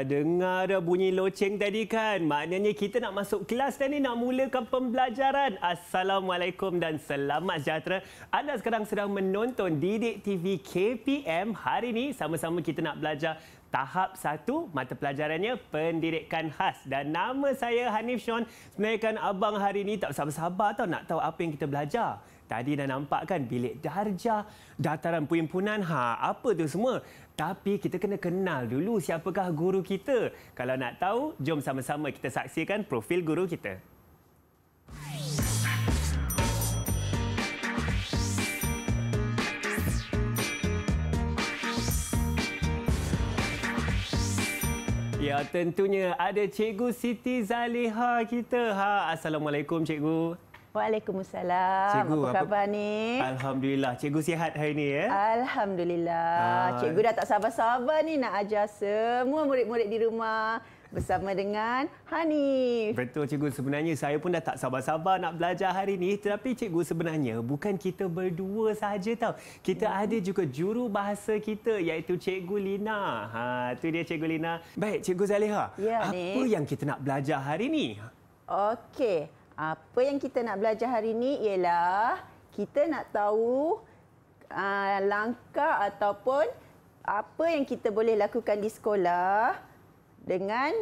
dah dengar dah bunyi loceng tadi kan? Maknanya kita nak masuk kelas dan ni nak mulakan pembelajaran. Assalamualaikum dan selamat sejahtera. Anda sekarang sedang menonton Didik TV KPM. Hari ini sama-sama kita nak belajar tahap satu mata pelajarannya pendidikan khas. Dan nama saya Hanif Sean. Sebenarnya kan abang hari ini tak sabar-sabar tau nak tahu apa yang kita belajar. Tadi dah nampak kan bilik darjah, dataran perhimpunan, ha, apa tu semua. Tapi kita kena kenal dulu siapakah guru kita. Kalau nak tahu, jom sama-sama kita saksikan profil guru kita. Ya, tentunya ada Cikgu Siti Zaliha kita. Ha, Assalamualaikum, Cikgu. Waalaikumsalam. Cikgu, apa khabar apa... ni? Alhamdulillah. Cikgu sihat hari ni ya? Alhamdulillah. Ah. Cikgu dah tak sabar-sabar ni nak ajar semua murid-murid di rumah bersama dengan Hani. Betul cikgu sebenarnya saya pun dah tak sabar-sabar nak belajar hari ini tetapi cikgu sebenarnya bukan kita berdua saja tau. Kita hmm. ada juga juru bahasa kita iaitu cikgu Lina. Ha tu dia cikgu Lina. Baik cikgu Zaliha. Ya, apa ni? yang kita nak belajar hari ini? Okey apa yang kita nak belajar hari ini ialah kita nak tahu ah, langkah ataupun apa yang kita boleh lakukan di sekolah dengan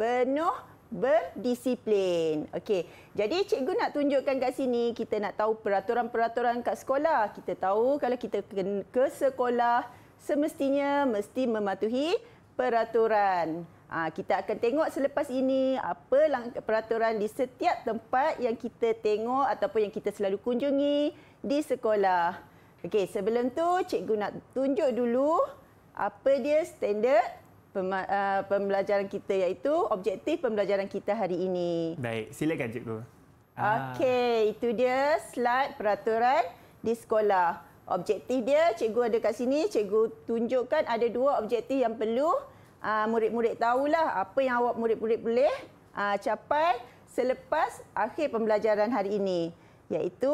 penuh berdisiplin. Okey. Jadi cikgu nak tunjukkan kat sini kita nak tahu peraturan-peraturan kat sekolah. Kita tahu kalau kita ke sekolah semestinya mesti mematuhi peraturan. Ah, kita akan tengok selepas ini apa peraturan di setiap tempat yang kita tengok ataupun yang kita selalu kunjungi di sekolah. Okey, sebelum tu cikgu nak tunjuk dulu apa dia standard ah, pembelajaran kita iaitu objektif pembelajaran kita hari ini. Baik, silakan cikgu. Ah. Okey, ah. itu dia slide peraturan di sekolah. Objektif dia, cikgu ada kat sini, cikgu tunjukkan ada dua objektif yang perlu Ah, murid-murid tahulah apa yang awak murid-murid boleh ah, capai selepas akhir pembelajaran hari ini. Iaitu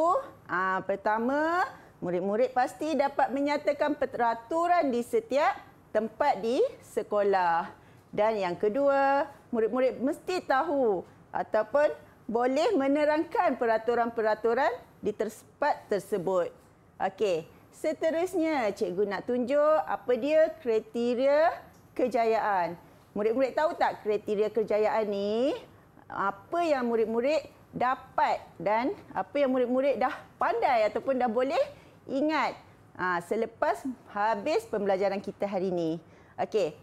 ah, pertama, murid-murid pasti dapat menyatakan peraturan di setiap tempat di sekolah. Dan yang kedua, murid-murid mesti tahu ataupun boleh menerangkan peraturan-peraturan di tempat tersebut. Okey, seterusnya cikgu nak tunjuk apa dia kriteria kejayaan. Murid-murid tahu tak kriteria kejayaan ni? Apa yang murid-murid dapat dan apa yang murid-murid dah pandai ataupun dah boleh ingat ha, selepas habis pembelajaran kita hari ini. Okey.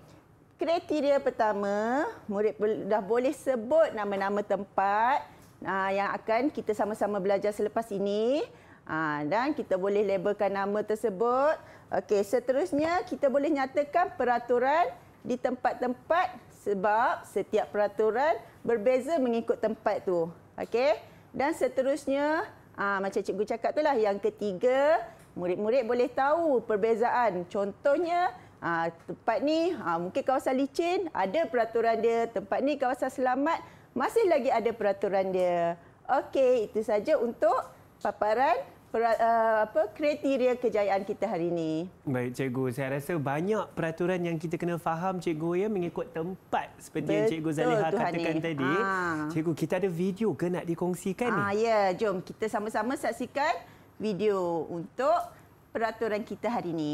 Kriteria pertama, murid dah boleh sebut nama-nama tempat ha, yang akan kita sama-sama belajar selepas ini. Ha, dan kita boleh labelkan nama tersebut. Okey, seterusnya kita boleh nyatakan peraturan di tempat-tempat sebab setiap peraturan berbeza mengikut tempat tu. Okey. Dan seterusnya, aa, ah, macam cikgu cakap tu lah, yang ketiga, murid-murid boleh tahu perbezaan. Contohnya, aa, ah, tempat ni aa, ah, mungkin kawasan licin, ada peraturan dia. Tempat ni kawasan selamat, masih lagi ada peraturan dia. Okey, itu saja untuk paparan Pra, uh, apa kriteria kejayaan kita hari ini? Baik cikgu, saya rasa banyak peraturan yang kita kena faham cikgu ya mengikut tempat seperti Betul, yang cikgu Zaliha Tuhani. katakan tadi. Ha. Cikgu, kita ada video ke nak dikongsikan ha, ni? Ah, ya, jom kita sama-sama saksikan video untuk peraturan kita hari ini.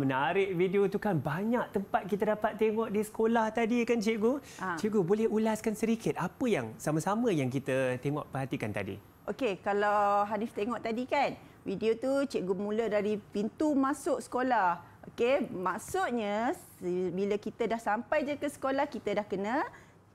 menarik video itu kan banyak tempat kita dapat tengok di sekolah tadi kan cikgu. Ha. Cikgu boleh ulaskan sedikit apa yang sama-sama yang kita tengok perhatikan tadi. Okey, kalau Hanif tengok tadi kan, video tu cikgu mula dari pintu masuk sekolah. Okey, maksudnya bila kita dah sampai je ke sekolah, kita dah kena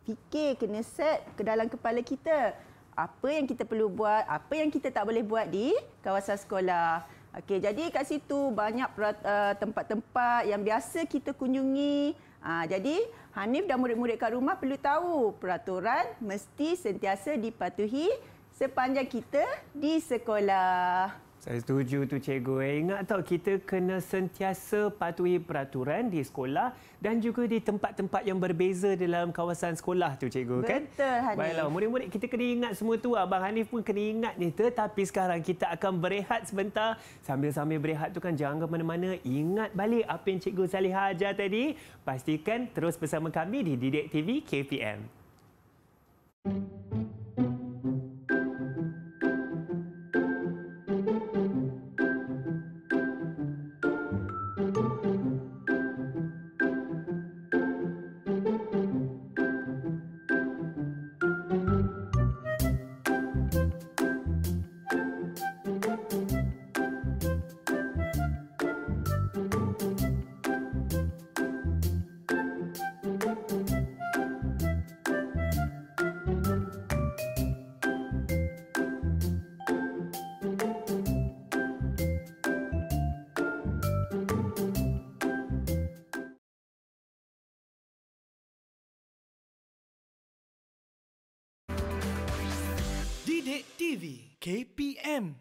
fikir, kena set ke dalam kepala kita. Apa yang kita perlu buat, apa yang kita tak boleh buat di kawasan sekolah. Okey, jadi kat situ banyak eh, tempat-tempat uh, yang biasa kita kunjungi. Uh, jadi Hanif dan murid-murid kat rumah perlu tahu peraturan mesti sentiasa dipatuhi sepanjang kita di sekolah. Saya setuju tu cikgu. Eh, ingat tak kita kena sentiasa patuhi peraturan di sekolah dan juga di tempat-tempat yang berbeza dalam kawasan sekolah tu cikgu Betul, kan? Betul Hanif. Baiklah murid-murid kita kena ingat semua tu. Abang Hanif pun kena ingat ni tetapi sekarang kita akan berehat sebentar. Sambil-sambil berehat tu kan jangan ke mana-mana. Ingat balik apa yang cikgu Saliha ajar tadi. Pastikan terus bersama kami di Didik TV KPM. Mm-hmm. Bilik TV KPM.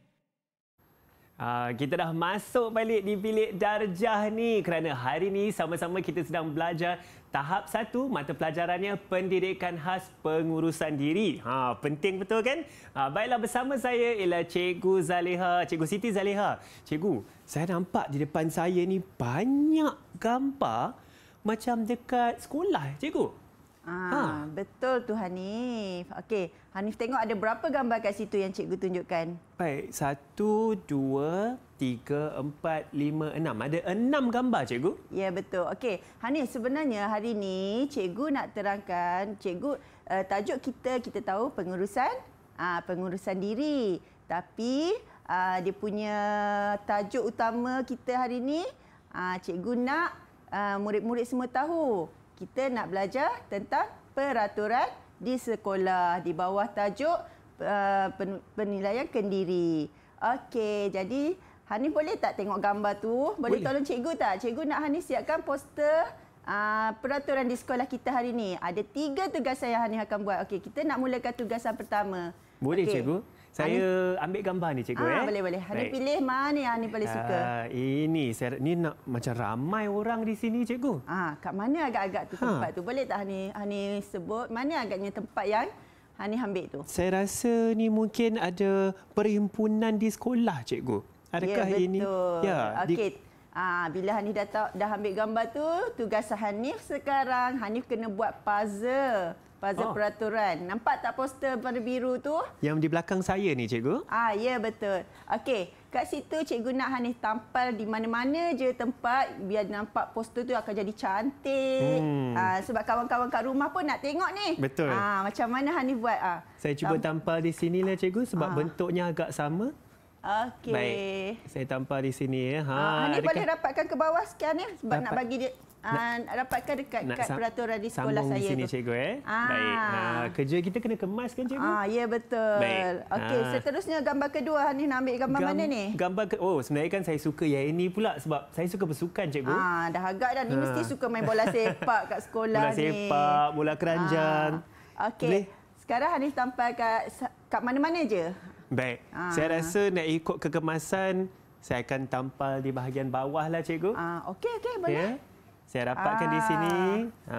Uh, ah, kita dah masuk balik di bilik darjah ni kerana hari ni sama-sama kita sedang belajar tahap satu mata pelajarannya pendidikan khas pengurusan diri. Ha, penting betul kan? Ha, baiklah bersama saya ialah Cikgu Zaleha, Cikgu Siti Zaleha. Cikgu, saya nampak di depan saya ni banyak gambar macam dekat sekolah, eh, Cikgu. Ha. Ah, ha. Betul tu Hanif. Okey, Hanif tengok ada berapa gambar kat situ yang cikgu tunjukkan. Baik, satu, dua, tiga, empat, lima, enam. Ada enam gambar cikgu. Ya, betul. Okey, Hanif sebenarnya hari ini cikgu nak terangkan, cikgu uh, tajuk kita, kita tahu pengurusan uh, pengurusan diri. Tapi uh, dia punya tajuk utama kita hari ini, uh, ah, cikgu nak murid-murid uh, semua tahu kita nak belajar tentang peraturan di sekolah di bawah tajuk uh, penilaian kendiri. Okey, jadi Hanif boleh tak tengok gambar tu? Boleh, boleh. tolong cikgu tak? Cikgu nak Hanif siapkan poster uh, peraturan di sekolah kita hari ini. Ada tiga tugasan yang Hanif akan buat. Okey, kita nak mulakan tugasan pertama. Boleh okay. cikgu. Saya Ani. ambil gambar ni cikgu ah, eh. Boleh boleh. Ani pilih mana yang Ani paling suka? Uh, ini saya ni nak macam ramai orang di sini cikgu. Ah, kat mana agak-agak tu ha. tempat tu? Boleh tak Ani Ani sebut mana agaknya tempat yang Hani ambil tu? Saya rasa ni mungkin ada perhimpunan di sekolah cikgu. Adakah ya, ini? Ya, okay. di... Ah, bila Hani dah tak, dah ambil gambar tu, tugas Hani sekarang Hani kena buat puzzle pasal oh. peraturan. Nampak tak poster warna biru tu? Yang di belakang saya ni, cikgu. Ah, ya yeah, betul. Okey, kat situ cikgu nak Hanif tampal di mana-mana je tempat biar nampak poster tu akan jadi cantik. Hmm. Ah, sebab kawan-kawan kat rumah pun nak tengok ni. Betul. Ah, macam mana Hanif buat ah? Saya cuba Tamp tampal di sinilah cikgu sebab ah. bentuknya agak sama. Okey. Baik. Saya tampal di sini ya. Ha, ah, Hanif boleh dapatkan ke bawah sekian ya sebab Dapat. nak bagi dia Ah, nak, dapatkan dekat kad peraturan di sekolah saya sini, tu. Cikgu, eh? Aa. Ah. Baik. Ha, kerja kita kena kemas kemaskan, Cikgu. Ah, ya, betul. Okey, seterusnya gambar kedua. Hanif nak ambil gambar Gam, mana ni? Gambar ke, Oh, sebenarnya kan saya suka yang ini pula sebab saya suka bersukan, Cikgu. Ah, dah agak dah. ini Aa. mesti suka main bola sepak kat sekolah ni. Bola sepak, bola keranjang. Okey. Sekarang Hanif tampal kat kat mana-mana je. Baik. Aa. Saya rasa nak ikut kekemasan, saya akan tampal di bahagian bawah lah, Cikgu. Ah, okey, okey. Boleh. Yeah saya rapatkan ah. di sini. Ah. Ha.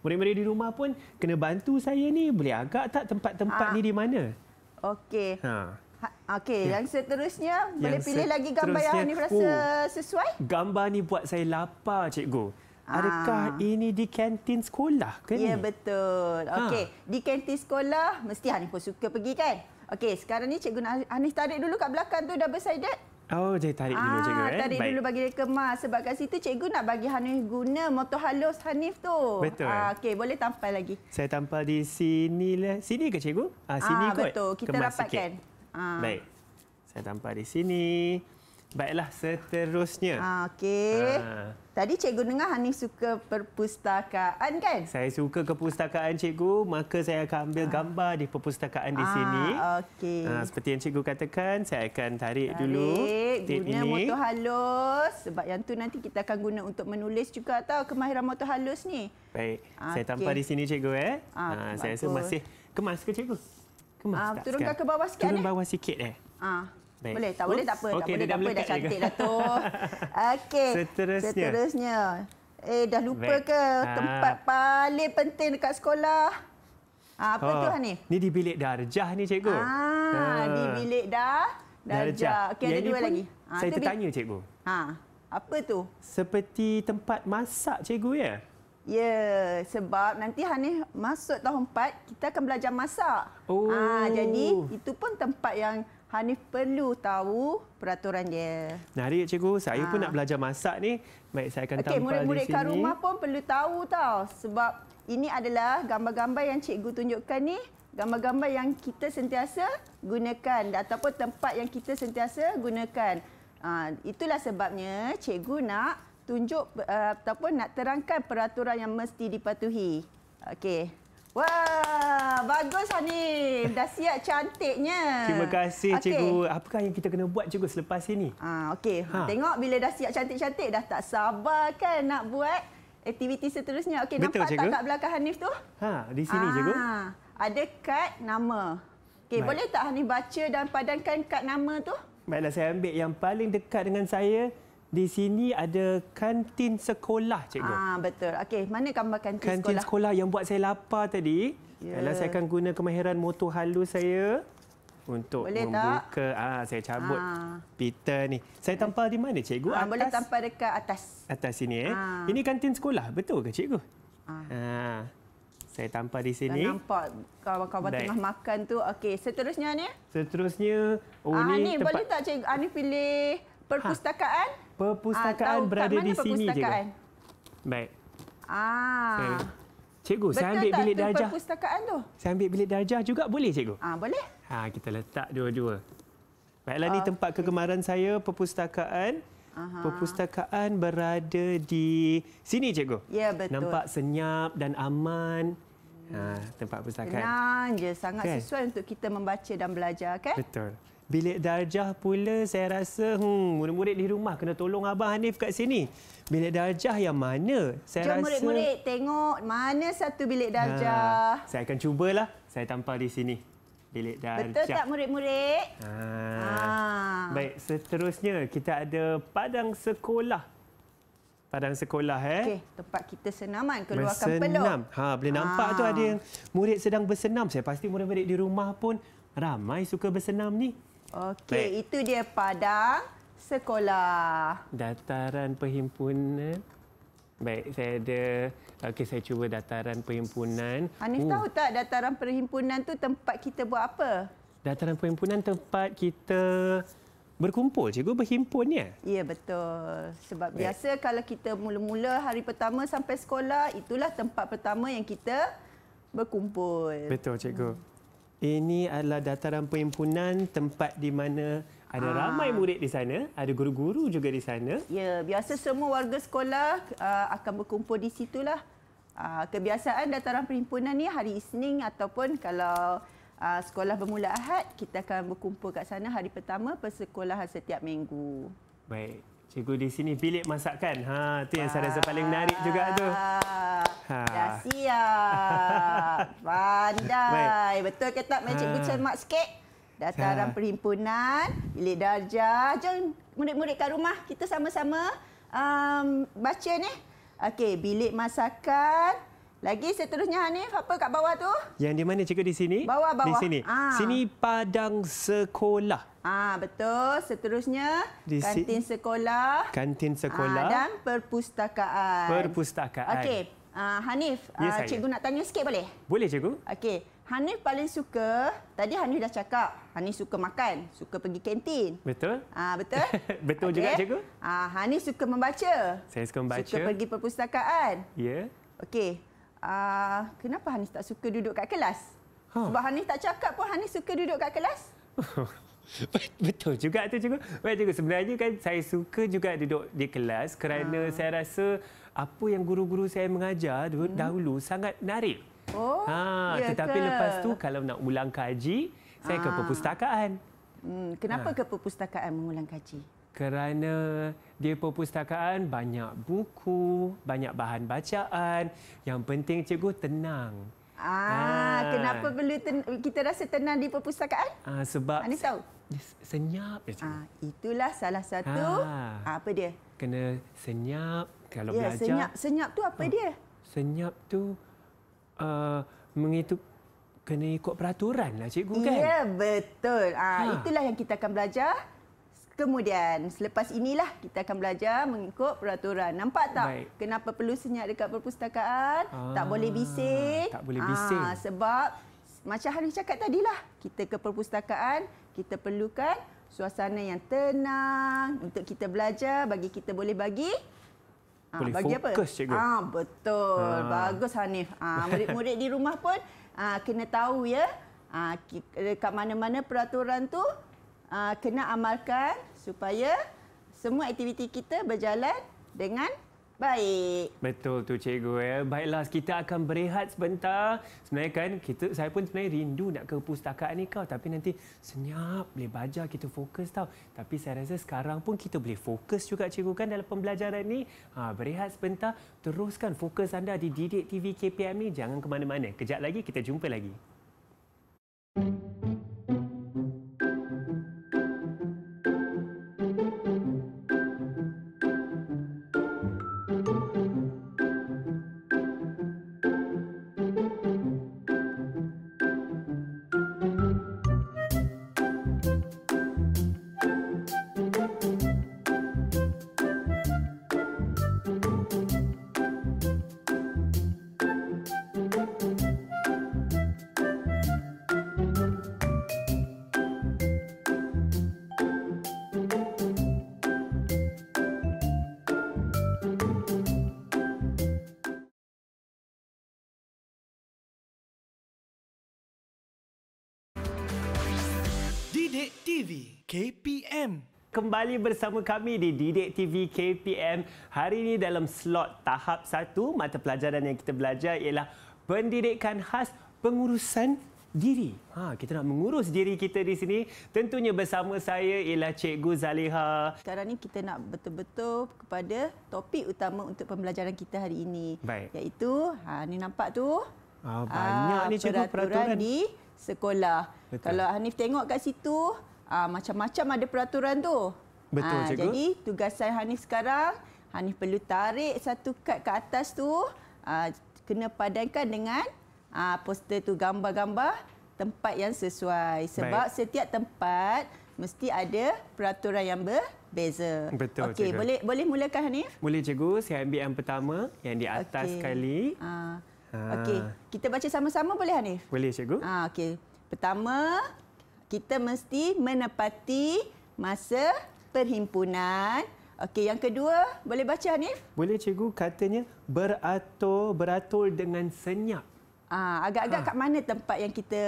Murid-murid di rumah pun kena bantu saya ni. Boleh agak tak tempat-tempat ah. ni di mana? Okey. Ha. ha okey, ya. yang seterusnya yang boleh pilih lagi gambar yang ni rasa oh, sesuai. Gambar ni buat saya lapar, cikgu. Ah. Adakah Aa. ini di kantin sekolah ke ni? Ya, betul. Ha. Okey, di kantin sekolah mesti Hanif pun suka pergi kan? Okey, sekarang ni cikgu Hanif tarik dulu kat belakang tu double-sided. Oh, jadi tarik dulu ah, cikgu. Eh? Tarik Baik. dulu bagi dia kemas. Sebab kat situ cikgu nak bagi Hanif guna motor halus Hanif tu. Betul. Ah, Okey, boleh tampal lagi. Saya tampal di sini. Lah. Sini ke cikgu? Ah, sini ah, kot. Betul, kita kemas rapatkan. Ah. Baik. Saya tampal di sini. Baiklah, seterusnya. Ha, Okey. Ha. Tadi Cikgu dengar Hanif suka perpustakaan, kan? Saya suka ke perpustakaan Cikgu. Maka saya akan ambil ha. gambar di perpustakaan ha, di sini. Okey. seperti yang Cikgu katakan, saya akan tarik, tarik dulu. Tarik. Guna motor halus. Sebab yang tu nanti kita akan guna untuk menulis juga tahu kemahiran motor halus ni. Baik. Ha, saya tampar okay. di sini, Cikgu. Eh. Ha, ha, saya rasa masih kemas ke, Cikgu? Kemas ha, tak? Turunkan sekarang? ke bawah sikit. Turun eh? bawah sikit. Eh? Ha. Baik. Boleh tak? Boleh tak apa. Okay, tak boleh tak apa. Dah cantik dah tu. Okey. Seterusnya. Seterusnya. Eh, dah lupa ke ah. tempat ha. paling penting dekat sekolah? Ha, apa oh. tu Hani? Ni di bilik darjah ni cikgu. Ah, ha. di bilik dah darjah. Okey, ada dua lagi. Ha, saya tertanya bi- cikgu. Ha. Apa tu? Seperti tempat masak cikgu ya? Ya, sebab nanti Hani masuk tahun 4 kita akan belajar masak. Oh. Ha, jadi itu pun tempat yang Hanif perlu tahu peraturan dia. Menarik cikgu, saya ha. pun ah. nak belajar masak ni. Baik saya akan okay, tampal murid -murid di sini. Murid-murid kat rumah pun perlu tahu tau sebab ini adalah gambar-gambar yang cikgu tunjukkan ni, gambar-gambar yang kita sentiasa gunakan ataupun tempat yang kita sentiasa gunakan. Ha, itulah sebabnya cikgu nak tunjuk uh, ataupun nak terangkan peraturan yang mesti dipatuhi. Okey. Wah, bagus Hanif. Dah siap cantiknya. Terima kasih okay. cikgu. Apakah yang kita kena buat cikgu selepas ini? Ah, okey. Ha. Tengok bila dah siap cantik-cantik dah tak sabar kan nak buat aktiviti seterusnya. Okey, nampak cikgu? tak kat belakang Hanif tu? Ha, di sini ah, cikgu. Ada kad nama. Okey, boleh tak Hanif baca dan padankan kad nama tu? Baiklah saya ambil yang paling dekat dengan saya di sini ada kantin sekolah, cikgu. Ah, betul. Okey, mana gambar kantin, kantin sekolah? Kantin sekolah yang buat saya lapar tadi. Ya. Yeah. saya akan guna kemahiran motor halus saya untuk boleh membuka tak? ah saya cabut ah. pita ni. Saya tampal di mana cikgu? Ah, atas. boleh tampal dekat atas. Atas sini eh. Ah. Ini kantin sekolah, betul ke cikgu? Ah. ah. Saya tampal di sini. Dah nampak kawan-kawan tengah makan tu. Okey, seterusnya ni. Seterusnya oh ah, ni, ni tempat... boleh tak cikgu? Ah ni pilih ha. perpustakaan. Ha. Perpustakaan ah, berada di sini je. Baik. Ah. Baik. Cikgu, Betul saya ambil tak bilik darjah. Betul tak perpustakaan tu? Saya ambil bilik darjah juga boleh, cikgu? Ah, boleh. Ha, kita letak dua-dua. Baiklah, ini oh, ah, tempat kegemaran saya, perpustakaan. Aha. Perpustakaan berada di sini, cikgu. Ya, betul. Nampak senyap dan aman ha, tempat perpustakaan. Senang je, sangat kan? sesuai untuk kita membaca dan belajar, kan? Betul. Bilik darjah pula saya rasa hmm, murid-murid di rumah kena tolong abah Hanif kat sini. Bilik darjah yang mana? Saya Jom rasa... murid-murid tengok mana satu bilik ha, darjah. Ha, saya akan cubalah. Saya tampal di sini. Bilik darjah. Betul tak murid-murid? Ha. Ha. Baik, seterusnya kita ada padang sekolah. Padang sekolah. eh. Okay, tempat kita senaman, keluarkan Bersenam. peluk. Ha, boleh ha. nampak tu ada yang murid sedang bersenam. Saya pasti murid-murid di rumah pun ramai suka bersenam ni. Okey, itu dia padang sekolah. Dataran perhimpunan. Baik, saya ada okey saya cuba dataran perhimpunan. Anif uh. Hmm. tahu tak dataran perhimpunan tu tempat kita buat apa? Dataran perhimpunan tempat kita berkumpul cikgu berhimpun ya? Ya betul. Sebab Baik. biasa kalau kita mula-mula hari pertama sampai sekolah itulah tempat pertama yang kita berkumpul. Betul cikgu. Hmm. Ini adalah dataran perhimpunan tempat di mana ada Aa. Ah. ramai murid di sana, ada guru-guru juga di sana. Ya, biasa semua warga sekolah uh, akan berkumpul di situlah. Uh, kebiasaan dataran perhimpunan ni hari Isnin ataupun kalau uh, sekolah bermula Ahad, kita akan berkumpul kat sana hari pertama persekolahan setiap minggu. Baik. Cikgu di sini bilik masakan. Ha, tu yang saya rasa paling menarik juga tu. Ha. Ya siap. Pandai. Betul ke tak main ha. cikgu cermat sikit? Dataran ha. perhimpunan, bilik darjah. Jom murid-murid kat rumah kita sama-sama um, baca ni. Okey, bilik masakan. Lagi seterusnya Hanif, apa kat bawah tu? Yang di mana cikgu di sini? Bawah bawah. Di sini. Ha. Sini padang sekolah. Ah ha, betul. Seterusnya di kantin si... sekolah. Kantin sekolah. Ha, dan perpustakaan. Perpustakaan. Okey. Ah Hanif, ya, uh, cikgu nak tanya sikit boleh? Boleh cikgu. Okey. Hanif paling suka, tadi Hanif dah cakap, Hanif suka makan, suka pergi kantin. Betul? Ah uh, betul? betul okay. juga cikgu. Ah Hanif suka membaca. Saya suka membaca. Suka pergi perpustakaan. Ya. Yeah. Okey uh, kenapa Hanis tak suka duduk kat kelas? Huh. Ha. Sebab Hanis tak cakap pun Hanis suka duduk kat kelas. Betul juga tu cikgu. Baik cikgu sebenarnya kan saya suka juga duduk di kelas kerana ha. saya rasa apa yang guru-guru saya mengajar dulu hmm. dahulu sangat menarik. Oh. Ha tetapi ke? lepas tu kalau nak ulang kaji saya ha. ke ah. perpustakaan. Hmm kenapa ha. ke perpustakaan mengulang kaji? kerana di perpustakaan banyak buku, banyak bahan bacaan. Yang penting cikgu tenang. Ah, ha. kenapa perlu ten- kita rasa tenang di perpustakaan? Ah, sebab Anis tahu. Senyap je. Ha, ah, itulah salah satu ha. apa dia? Kena senyap kalau ya, belajar. senyap. Senyap tu apa ha. dia? Senyap tu uh, mengikut kena ikut peraturan lah cikgu ya, kan? Ya, betul. Ah, ha. itulah yang kita akan belajar. Kemudian selepas inilah kita akan belajar mengikut peraturan. Nampak tak? Baik. Kenapa perlu senyap dekat perpustakaan? Aa, tak boleh ah, bising. Tak boleh bising. Aa, ah, sebab macam hari cakap tadi lah kita ke perpustakaan, kita perlukan suasana yang tenang untuk kita belajar bagi kita boleh bagi ah, boleh bagi fokus, apa? Cikgu. Ah betul. Aa. Bagus Hanif. murid-murid di rumah pun ah kena tahu ya. Ah dekat mana-mana peraturan tu uh, kena amalkan supaya semua aktiviti kita berjalan dengan baik. Betul tu cikgu ya. Baiklah kita akan berehat sebentar. Sebenarnya kan kita saya pun sebenarnya rindu nak ke perpustakaan ni kau tapi nanti senyap boleh baca kita fokus tau. Tapi saya rasa sekarang pun kita boleh fokus juga cikgu kan dalam pembelajaran ni. Ha, berehat sebentar teruskan fokus anda di Didik TV KPM ni jangan ke mana-mana. Kejap lagi kita jumpa lagi. Thank kembali bersama kami di Didik TV KPM. Hari ini dalam slot tahap satu mata pelajaran yang kita belajar ialah pendidikan khas pengurusan diri. Ha, kita nak mengurus diri kita di sini. Tentunya bersama saya ialah Cikgu Zaliha. Sekarang ni kita nak betul-betul kepada topik utama untuk pembelajaran kita hari ini. Baik. Iaitu, ha, ni nampak tu? Ha, banyak ha, ni Cikgu peraturan. Peraturan di sekolah. Betul. Kalau Hanif tengok kat situ, uh, macam-macam ada peraturan tu. Betul, uh, cikgu. Jadi tugas saya Hanif sekarang, Hanif perlu tarik satu kad ke atas tu, uh, kena padankan dengan uh, poster tu gambar-gambar tempat yang sesuai. Sebab Baik. setiap tempat mesti ada peraturan yang berbeza. Betul, okay, cikgu. Boleh, boleh mulakan, Hanif? Boleh, cikgu. Saya ambil yang pertama, yang di atas okay. sekali. Uh, Okey, kita baca sama-sama boleh Hanif? Boleh, cikgu. Ah, okey. Pertama, kita mesti menepati masa perhimpunan. Okey, yang kedua, boleh baca Hanif? Boleh cikgu, katanya beratur beratur dengan senyap. Ah, agak-agak ha. kat mana tempat yang kita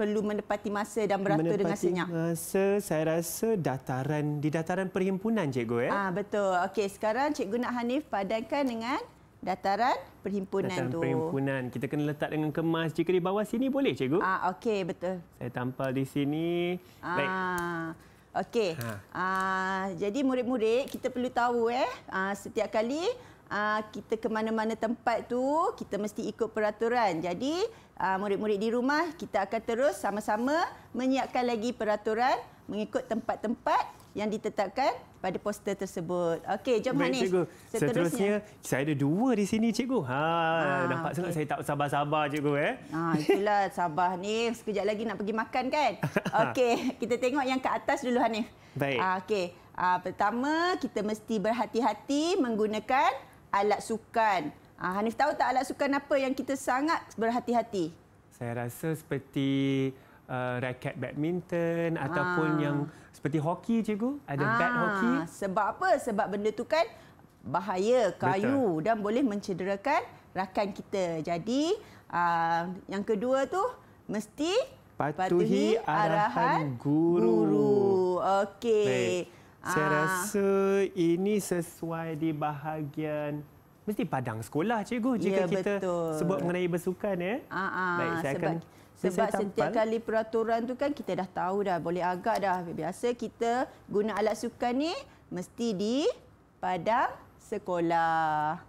perlu menepati masa dan beratur menepati dengan senyap? Masa saya rasa dataran di dataran perhimpunan cikgu ya. Ah, betul. Okey, sekarang cikgu nak Hanif padankan dengan dataran perhimpunan dataran tu. Dataran perhimpunan. Kita kena letak dengan kemas jika di bawah sini boleh cikgu? Ah okey betul. Saya tampal di sini. Ah. Baik. Okey. Ha. Ah jadi murid-murid kita perlu tahu eh ah, setiap kali ah, kita ke mana-mana tempat tu kita mesti ikut peraturan. Jadi ah, murid-murid ah, di rumah kita akan terus sama-sama menyiapkan lagi peraturan mengikut tempat-tempat yang ditetapkan pada poster tersebut. Okey, jom Baik, Hanis. Cikgu. Seterusnya. Seterusnya, saya ada dua di sini, cikgu. Ha, ah, nampak okay. sangat saya tak sabar-sabar, cikgu. Eh? Ah, itulah, sabar, Hanif. Sekejap lagi nak pergi makan, kan? Okey, kita tengok yang ke atas dulu, Hanif. Baik. Ah, Okey, ah, pertama, kita mesti berhati-hati menggunakan alat sukan. Ah, Hanif tahu tak alat sukan apa yang kita sangat berhati-hati? Saya rasa seperti uh, raket badminton ah. ataupun yang... Seperti hoki cikgu, ada ah, bad hoki. Sebab apa? Sebab benda tu kan bahaya, kayu Betul. dan boleh mencederakan rakan kita. Jadi, uh, yang kedua tu mesti patuhi, patuhi arahan guru. guru. Okey. Saya ah. rasa ini sesuai di bahagian mesti padang sekolah cikgu jika ya, betul. kita sebut mengenai bersukan ya. Ah, ah. Baik saya akan sebab setiap kali peraturan tu kan kita dah tahu dah boleh agak dah biasa kita guna alat sukan ni mesti di padang sekolah.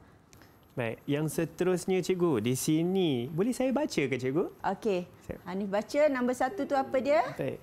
Baik, yang seterusnya cikgu di sini. Boleh saya baca ke cikgu? Okey. Hanif baca nombor satu tu apa dia? Baik.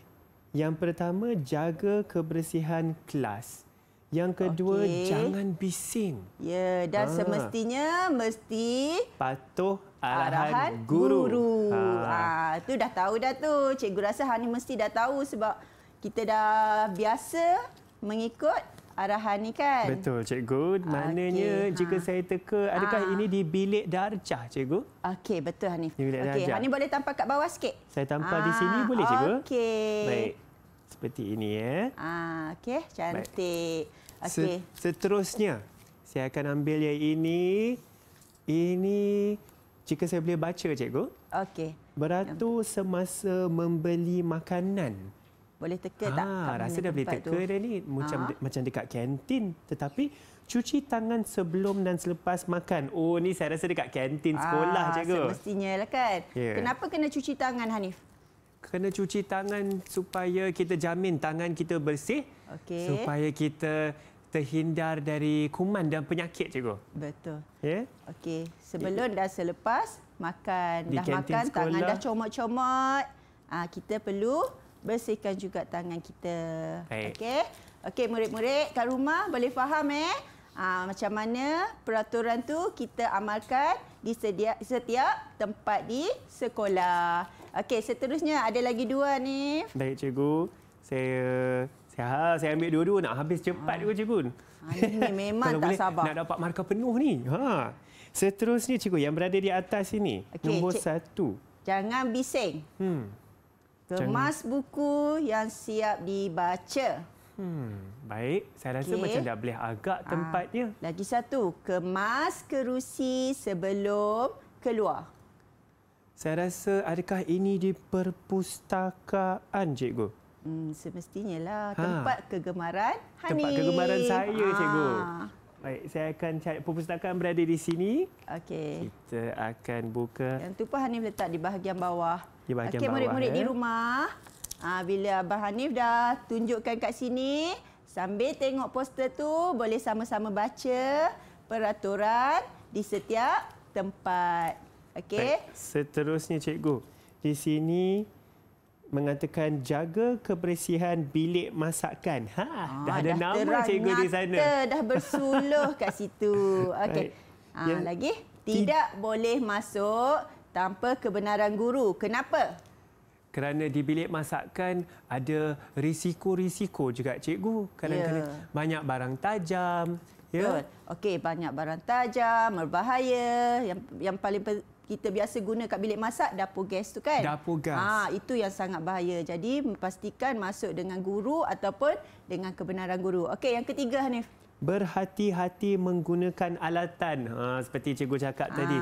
Yang pertama jaga kebersihan kelas. Yang kedua okay. jangan bising. Ya, dan ha. semestinya mesti patuh arahan, arahan guru. guru. Ha. ha tu dah tahu dah tu. Cikgu rasa Hani mesti dah tahu sebab kita dah biasa mengikut arahan ni kan. Betul cikgu. Maknanya okay, ha. jika ha. saya teka adakah ha. ini di bilik darjah cikgu? Okey betul Hani. Okey Hani boleh tampak kat bawah sikit. Saya tampak ha. di sini boleh cikgu? Okey. Baik. Seperti ini ya. Eh. Ha. okey cantik. Okey. Se seterusnya saya akan ambil yang ini. Ini jika saya boleh baca, cikgu. Okey. Beratur semasa membeli makanan. Boleh teka ha, tak? Ah, rasa dah boleh teka tu. dah ni. Macam, ha? de, macam dekat kantin. Tetapi cuci tangan sebelum dan selepas makan. Oh, ni saya rasa dekat kantin ah, sekolah, ha, cikgu. Semestinya lah kan. Yeah. Kenapa kena cuci tangan, Hanif? Kena cuci tangan supaya kita jamin tangan kita bersih. Okay. Supaya kita terhindar dari kuman dan penyakit cikgu. Betul. Ya. Yeah? Okey, sebelum dan selepas makan Di dah makan sekolah. tangan dah comot-comot, ah kita perlu bersihkan juga tangan kita. Okey. Okey murid-murid kat rumah boleh faham eh? Aa, ah, macam mana peraturan tu kita amalkan di setiap, setiap tempat di sekolah. Okey, seterusnya ada lagi dua ni. Baik cikgu. Saya Ha, saya ambil dua-dua nak habis cepat juga ah. ha. cikgu. Ah, ini memang tak boleh, sabar. Nak dapat markah penuh ni. Ha. Seterusnya cikgu yang berada di atas ini. Okay, nombor cik, satu. Jangan bising. Hmm. Kemas jangan. buku yang siap dibaca. Hmm, baik, saya rasa okay. macam dah boleh agak ah, tempatnya. lagi satu, kemas kerusi sebelum keluar. Saya rasa adakah ini di perpustakaan, cikgu? Hmm, semestinya lah ha. tempat kegemaran Hani. Tempat kegemaran saya, ha. cikgu. Baik, saya akan cari perpustakaan berada di sini. Okey. Kita akan buka. Yang tu pun Hanif letak di bahagian bawah. Di bahagian okay, bawah. Okey, murid-murid ya. di eh. rumah. Ha, bila Abah Hanif dah tunjukkan kat sini, sambil tengok poster tu boleh sama-sama baca peraturan di setiap tempat. Okey. Seterusnya, cikgu. Di sini mengatakan jaga kebersihan bilik masakan. Ha, ah, dah ada dah nama cikgu di sana. Dah bersuluh kat situ. Okey. Ha, ya. lagi tidak Ti boleh masuk tanpa kebenaran guru. Kenapa? Kerana di bilik masakan ada risiko-risiko juga cikgu. Kadang-kadang ya. banyak barang tajam. Ya. Okey, banyak barang tajam, berbahaya. Yang yang paling kita biasa guna kat bilik masak dapur gas tu kan dapur gas ha itu yang sangat bahaya jadi pastikan masuk dengan guru ataupun dengan kebenaran guru okey yang ketiga Hanif berhati-hati menggunakan alatan ha, seperti cikgu cakap ha. tadi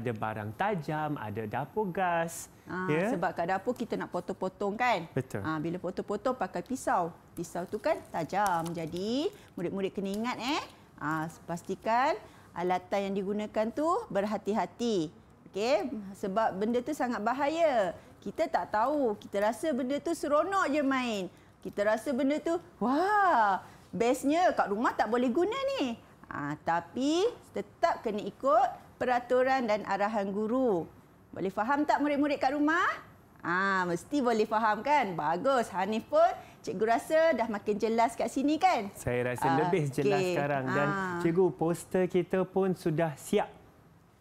ada barang tajam ada dapur gas ha, yeah? sebab kat dapur kita nak potong-potong kan Betul. Ha, bila potong-potong pakai pisau pisau tu kan tajam jadi murid-murid kena ingat eh ha, pastikan alatan yang digunakan tu berhati-hati Okey, sebab benda tu sangat bahaya. Kita tak tahu, kita rasa benda tu seronok je main. Kita rasa benda tu, wah, bestnya kat rumah tak boleh guna ni. Ha, tapi tetap kena ikut peraturan dan arahan guru. Boleh faham tak murid-murid kat rumah? Ah, ha, mesti boleh faham kan? Bagus. Hanif pun cikgu rasa dah makin jelas kat sini kan? Saya rasa uh, lebih jelas okay. sekarang dan ha. cikgu poster kita pun sudah siap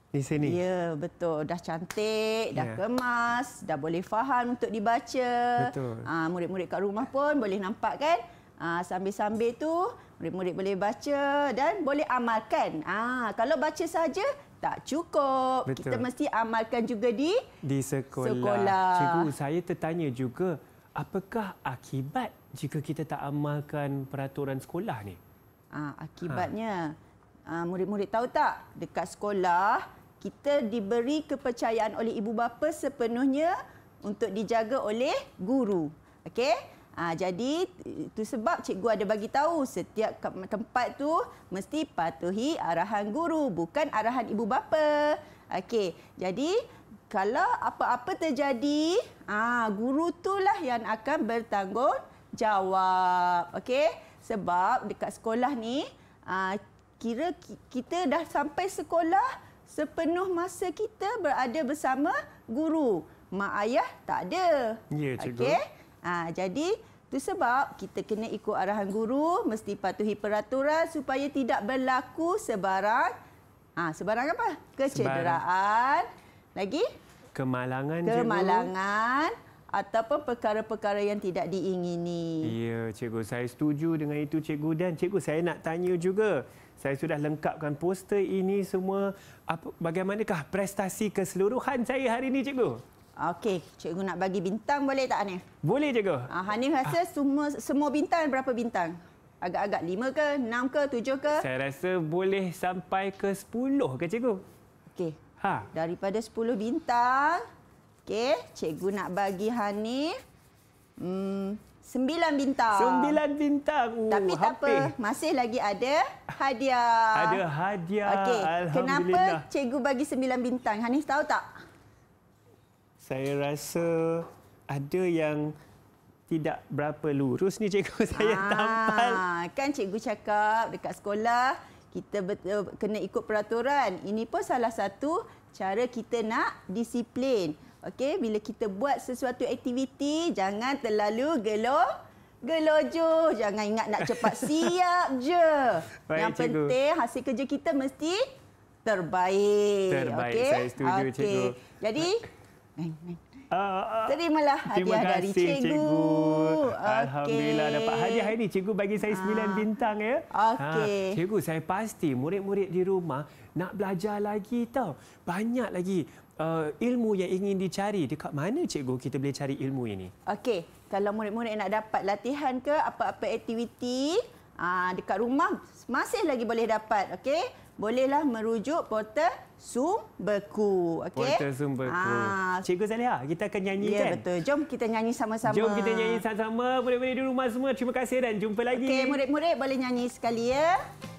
di sini. Ya, betul. Dah cantik, dah ya. kemas, dah boleh faham untuk dibaca. Betul. Ah, murid-murid kat rumah pun boleh nampak kan? Ah, sambil-sambil tu murid-murid boleh baca dan boleh amalkan. Ah, kalau baca saja tak cukup. Betul. Kita mesti amalkan juga di di sekolah. sekolah. Cikgu, saya tertanya juga apakah akibat jika kita tak amalkan peraturan sekolah ni? Ah, akibatnya ha. Murid-murid tahu tak, dekat sekolah, kita diberi kepercayaan oleh ibu bapa sepenuhnya untuk dijaga oleh guru. Okey? Ha, jadi itu sebab cikgu ada bagi tahu setiap tempat tu mesti patuhi arahan guru bukan arahan ibu bapa. Okey. Jadi kalau apa-apa terjadi, ah ha, guru itulah yang akan bertanggungjawab. Okey? Sebab dekat sekolah ni, ha, kira kita dah sampai sekolah, sepenuh masa kita berada bersama guru. Mak ayah tak ada. Ya, yeah, cikgu. Okay? Ha, jadi, itu sebab kita kena ikut arahan guru, mesti patuhi peraturan supaya tidak berlaku sebarang. Ha, sebarang apa? Kecederaan. Sebarang. Lagi? Kemalangan, cikgu. Kemalangan. Ataupun perkara-perkara yang tidak diingini. Ya, cikgu. Saya setuju dengan itu, cikgu. Dan cikgu, saya nak tanya juga saya sudah lengkapkan poster ini semua. Apa, bagaimanakah prestasi keseluruhan saya hari ini, cikgu? Okey, cikgu nak bagi bintang boleh tak, Hanif? Boleh, cikgu. Uh, Hanif rasa ah. semua, semua bintang berapa bintang? Agak-agak lima ke, enam ke, tujuh ke? Saya rasa boleh sampai ke sepuluh ke, cikgu? Okey. Ha. Daripada sepuluh bintang, okey, cikgu nak bagi Hanif. Hmm, Sembilan bintang. Sembilan bintang. Ooh, uh, Tapi tak apa, masih lagi ada hadiah. Ada hadiah. Okay. Alhamdulillah. Kenapa cikgu bagi sembilan bintang? Hanif tahu tak? Saya rasa ada yang tidak berapa lurus ni cikgu saya ah, tampal. Kan cikgu cakap dekat sekolah, kita kena ikut peraturan. Ini pun salah satu cara kita nak disiplin. Okey, bila kita buat sesuatu aktiviti, jangan terlalu gelo, geloju. Jangan ingat nak cepat siap je. Baik, Yang cikgu. penting hasil kerja kita mesti terbaik. Terbaik, okay? saya setuju okay. cikgu. Jadi, uh, uh, terimalah hadiah kasih, dari cikgu. cikgu. Alhamdulillah okay. dapat hadiah hari ini. Cikgu bagi saya sembilan bintang. ya. Okay. Ha, cikgu, saya pasti murid-murid di rumah nak belajar lagi tau. Banyak lagi uh, ilmu yang ingin dicari dekat mana cikgu kita boleh cari ilmu ini okey kalau murid-murid nak dapat latihan ke apa-apa aktiviti uh, dekat rumah masih lagi boleh dapat okey bolehlah merujuk portal Sumberku. beku okey portal Zoom beku ah. cikgu Zalia kita akan nyanyi yeah, kan ya betul jom kita nyanyi sama-sama jom kita nyanyi sama-sama boleh-boleh di rumah semua terima kasih dan jumpa lagi okey murid-murid boleh nyanyi sekali ya